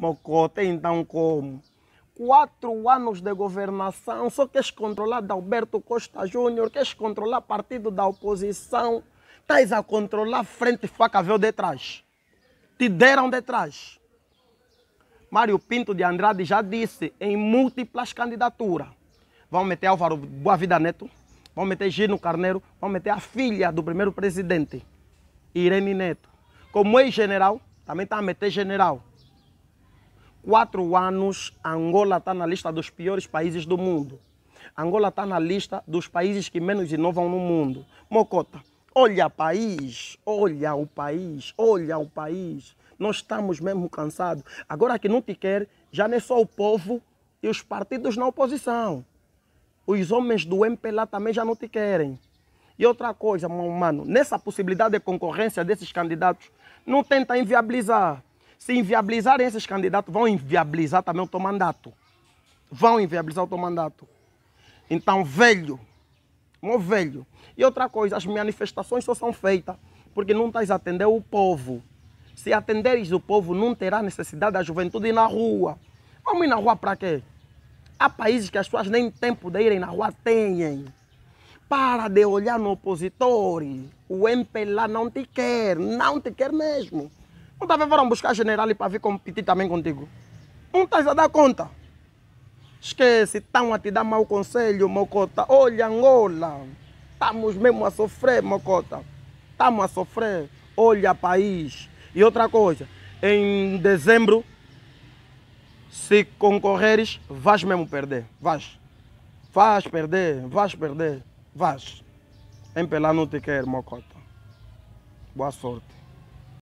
Mocota, então como? Quatro anos de governação, só queres controlar de Alberto Costa Júnior, queres controlar partido da oposição, estás a controlar frente faca veio de trás. Te deram de trás. Mário Pinto de Andrade já disse em múltiplas candidaturas. Vão meter Álvaro Boa Vida Neto, vão meter Gino Carneiro, vão meter a filha do primeiro presidente, Irene Neto. Como ex-general, também está a meter general quatro anos, Angola está na lista dos piores países do mundo. Angola está na lista dos países que menos inovam no mundo. Mocota, olha o país, olha o país, olha o país. Nós estamos mesmo cansados. Agora que não te quer, já não é só o povo e os partidos na oposição. Os homens do MPLA também já não te querem. E outra coisa, mano, nessa possibilidade de concorrência desses candidatos, não tenta inviabilizar. Se inviabilizarem esses candidatos, vão inviabilizar também o teu mandato. Vão inviabilizar o teu mandato. Então, velho, meu velho. E outra coisa, as manifestações só são feitas porque não estás atendendo o povo. Se atenderes o povo, não terá necessidade da juventude ir na rua. Vamos ir na rua para quê? Há países que as pessoas nem tempo de irem na rua têm. Para de olhar no opositor. O lá não te quer, não te quer mesmo. Outra vez foram buscar general para vir competir também contigo. Não estás a dar conta. Esquece, estão a te dar mau conselho, Mocota. Olha, Angola, estamos mesmo a sofrer, Mocota. Estamos a sofrer. Olha, país. E outra coisa, em dezembro, se concorreres, vais mesmo perder. Vais. Vais perder, vais perder, vais. Em Pelá não te quer, Mocota. Boa sorte.